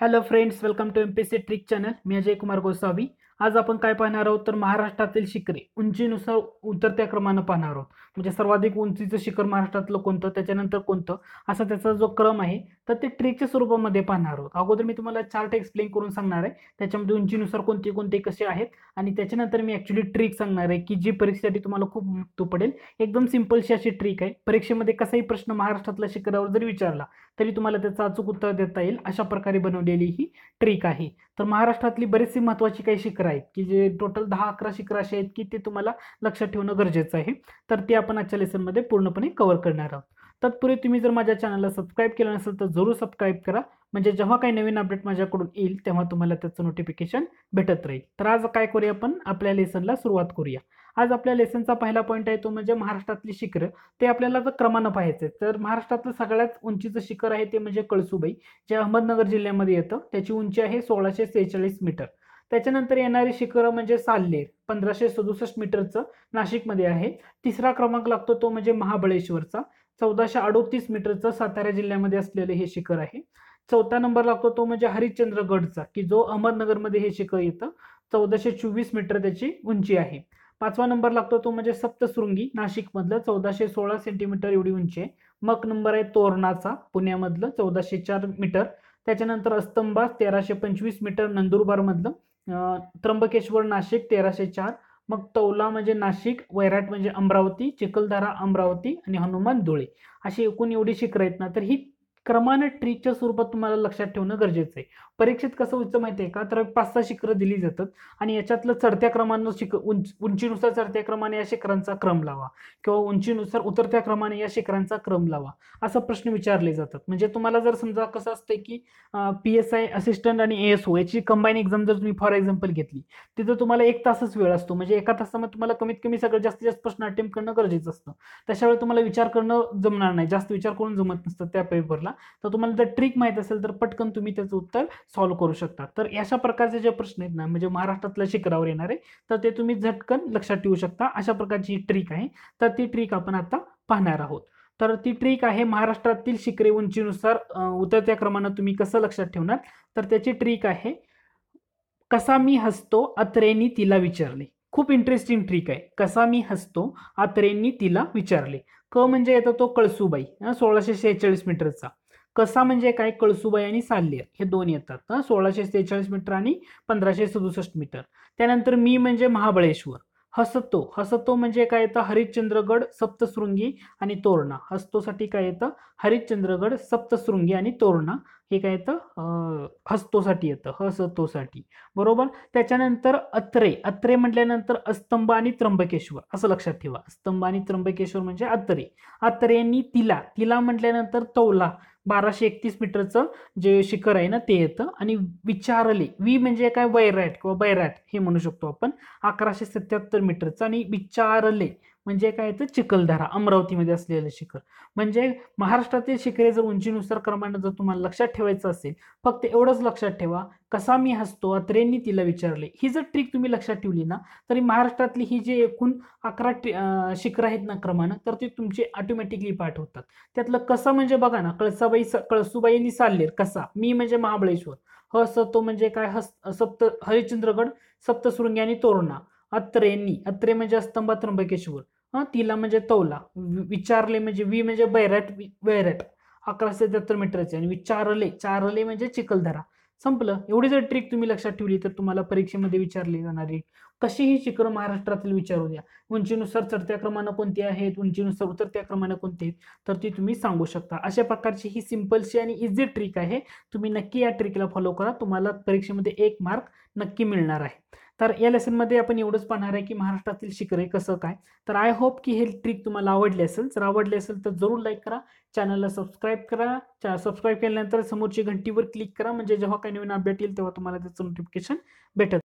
hello friends welcome to MPC trick channel me ajay kumar goswami आज आपण काय पाहणार आहोत तर महाराष्ट्रातील शिखरे उंचीनुसार उतरत्या क्रमानं पाहणार आहोत म्हणजे सर्वाधिक उंचीचं शिखर महाराष्ट्रातलं कोणतं त्याच्यानंतर कोणतं असा त्याचा जो क्रम आहे तर ते ट्रेकच्या स्वरूपामध्ये पाहणार आहोत अगोदर मी तुम्हाला चार्ट एक्सप्लेन करून सांगणार आहे त्याच्यामध्ये उंचीनुसार कोणते कोणते कसे आहेत आणि त्याच्यानंतर मी ॲक्च्युली ट्रिक सांगणार आहे की जी परीक्षेसाठी तुम्हाला खूप उपयुक्त पडेल एकदम सिम्पलशी अशी ट्रिक आहे परीक्षेमध्ये कसाही प्रश्न महाराष्ट्रातल्या शिखरावर जरी विचारला तरी तुम्हाला त्याचा अचूक उत्तर देता येईल अशा प्रकारे बनवलेली ही ट्रिक आहे तर महाराष्ट्रातली बरीचशी महत्त्वाची काही शिखरं आहेत की जे टोटल दहा अकरा शिखरं असे आहेत की ते तुम्हाला लक्षात ठेवणं गरजेचं आहे तर ते आपण आजच्या लेसनमध्ये पूर्णपणे कवर करणार आहोत तत्पूर्वी तुम्ही जर माझ्या चॅनलला सबस्क्राईब केलं नसेल तर जरूर सबस्क्राईब करा म्हणजे जेव्हा काही नवीन अपडेट माझ्याकडून येईल तेव्हा तुम्हाला त्याचं नोटिफिकेशन भेटत राहील तर आज काय करूया आपण आपल्या लेसनला सुरुवात करूया आज आपल्या लेसनचा पहिला पॉईंट आहे तो म्हणजे महाराष्ट्रातली शिखरं ते आपल्याला जर क्रमानं पाहायचं आहे तर महाराष्ट्रातलं सगळ्यात उंचीचं शिखर आहे ते म्हणजे कळसुबाई जे अहमदनगर जिल्ह्यामध्ये येतं त्याची उंची आहे सोळाशे सेहेचाळीस मीटर त्याच्यानंतर येणारी शिखरं म्हणजे साल्लेर पंधराशे सदुसष्ट मीटरचं नाशिकमध्ये आहे तिसरा क्रमांक लागतो तो म्हणजे महाबळेश्वरचा चौदाशे अडोतीस मीटरचं सातारा जिल्ह्यामध्ये असलेलं हे शिखर आहे चौथा नंबर लागतो तो म्हणजे हरिश्चंद्रगडचा की जो अहमदनगरमध्ये हे शिखर येतं चौदाशे चोवीस मीटर त्याची उंची आहे पाचवा नंबर लागतो तो म्हणजे सप्तशृंगी नाशिकमधलं चौदाशे सोळा सेंटीमीटर एवढी उंची आहे मग नंबर आहे तोरणाचा पुण्यामधलं चौदाशे चार मीटर त्याच्यानंतर अस्तंबा तेराशे पंचवीस मीटर नंदुरबारमधलं त्र्यंबकेश्वर नाशिक तेराशे चार मग तौला म्हणजे नाशिक वैराट म्हणजे अमरावती चिखलदरा अमरावती आणि हनुमान धुळे अशी एकूण एवढी शिखरं आहेत ना तर ही क्रमाने ट्रीच्या स्वरूपात तुम्हाला लक्षात ठेवणं गरजेचं आहे परीक्षेत कसं उत्तम माहिती आहे का तर पाच सहा शिखरं दिली जातात आणि याच्यातलं चढत्या क्रमानं शिक उंच उंचीनुसार चढत्या क्रमाने या शिखरांचा क्रम लावा किंवा उंचीनुसार उतरत्या क्रमाने या शिखरांचा क्रम लावा असा प्रश्न विचारले जातात म्हणजे तुम्हाला जर समजा कसं असतं की पी एस आय असिस्टंट आणि ए एस ओ याची कंबाईन एक्झाम जर तुम्ही फॉर एक्झाम्पल घेतली तिथं तुम्हाला एक तासच वेळ असतो म्हणजे एका तासामध्ये तुम्हाला कमीत कमी सगळं जास्तीत जास्त प्रश्न अटेम्प्ट करणं गरजेचं असतं त्याच्यावेळी तुम्हाला विचार करणं जमणार नाही जास्त विचार करून जमत नसतं त्या पेपरला तर तुम्हाला जर ट्रिक माहित असेल तर पटकन तुम्ही त्याचं उत्तर सॉल्व करू शकता तर अशा प्रकारचे जे प्रश्न आहेत ना म्हणजे महाराष्ट्रातल्या शिखरावर येणारे तर ते तुम्ही झटकन लक्षात ठेवू शकता अशा प्रकारची ट्रिक आहे तर ती ट्रिक आपण आता पाहणार आहोत तर ती ट्रिक आहे महाराष्ट्रातील शिखरे उंचीनुसार उतरत्या क्रमानं तुम्ही कसं लक्षात ठेवणार तर त्याची ट्रिक आहे कसा मी हसतो अत्रेंनी तिला विचारले खूप इंटरेस्टिंग ट्रिक आहे कसा मी हसतो अत्रेंनी तिला विचारले क म्हणजे येतो तो कळसूबाई सोळाशे शेहेचाळीस मीटरचा कसा म्हणजे काय कळसुबाई आणि साल्य हे दोन येतात सोळाशे सेहेचाळीस मीटर आणि पंधराशे सदुसष्ट मीटर त्यानंतर मी म्हणजे महाबळेश्वर हसतो हसतो म्हणजे काय येतं हरिश्चंद्रगड सप्तशृंगी आणि तोरणा हस्तोसाठी काय येतं हरिश्चंद्रगड सप्तशृंगी आणि तोरणा हे काय येतं हस्तोसाठी येतं हसतोसाठी बरोबर त्याच्यानंतर अत्रे अत्रे म्हटल्यानंतर अस्तंभ आणि त्र्यंबकेश्वर असं लक्षात ठेवा अस्तंभ आणि त्र्यंबकेश्वर म्हणजे अत्रे अत्रेनी तिला तिला म्हटल्यानंतर तौला बाराशे एकतीस मीटरचं जे शिखर आहे ना ते येतं आणि विचारले वी म्हणजे काय वैराट किंवा बैराट हे म्हणू शकतो आपण अकराशे सत्याहत्तर मीटरचं आणि विचारले म्हणजे काय येतं चिखलदरा अमरावतीमध्ये असलेलं शिखर म्हणजे महाराष्ट्रातील शिखरे जर उंचीनुसार क्रमांक जर तुम्हाला लक्षात ठेवायचं असेल फक्त एवढंच लक्षात ठेवा कसा मी हसतो अत्रेंनी तिला विचारले ही जर ट्रिक तुम्ही लक्षात ठेवली ना तरी महाराष्ट्रातली ही जे एकूण अकरा ट्रि शिखर आहेत ना क्रमानं तर ते तुमचे ऑटोमॅटिकली पाठ होतात त्यातलं कसं म्हणजे बघा ना कळसाबाई कळसूबाईंनी चाललेल कसा मी म्हणजे महाबळेश्वर हस तो म्हणजे काय हस सप्त हरिश्चंद्रगड सप्तशृंगी आणि तोरणा अत्रेंनी अत्रे म्हणजे अस्तंभा त्र्यंबकेश्वर हां तिला म्हणजे तोला विचारले म्हणजे वी म्हणजे बैराट वैराट अकराशे त्र्याहत्तर मीटरचे आणि विचारले चारले म्हणजे चिखलधरा संपलं एवढी जर ट्रिक तुम्ही लक्षात ठेवली तर तुम्हाला परीक्षेमध्ये विचारली जाणारी कशी ही शिखरं महाराष्ट्रातील विचारू द्या उंचीनुसार चढत्या क्रमानं कोणती आहेत उंचीनुसार उतरत्या क्रमानं कोणती आहेत तर ती तुम्ही सांगू शकता अशा प्रकारची ही सिम्पलशी आणि इझी ट्रिक आहे तुम्ही नक्की या ट्रिकला फॉलो करा तुम्हाला परीक्षेमध्ये एक मार्क नक्की मिळणार आहे तर या लेसनमध्ये आपण एवढंच पाहणार आहे की महाराष्ट्रातील शिखर हे कसं काय तर आय होप की हे ट्रिक तुम्हाला आवडली असेल जर आवडली असेल तर जरूर लाईक करा चॅनलला सबस्क्राईब करा चॅ सबस्क्राईब केल्यानंतर समोरची घंटीवर क्लिक करा म्हणजे जेव्हा काही नवीन अपडेट येईल तेव्हा तुम्हाला त्याचं नोटिफिकेशन भेटत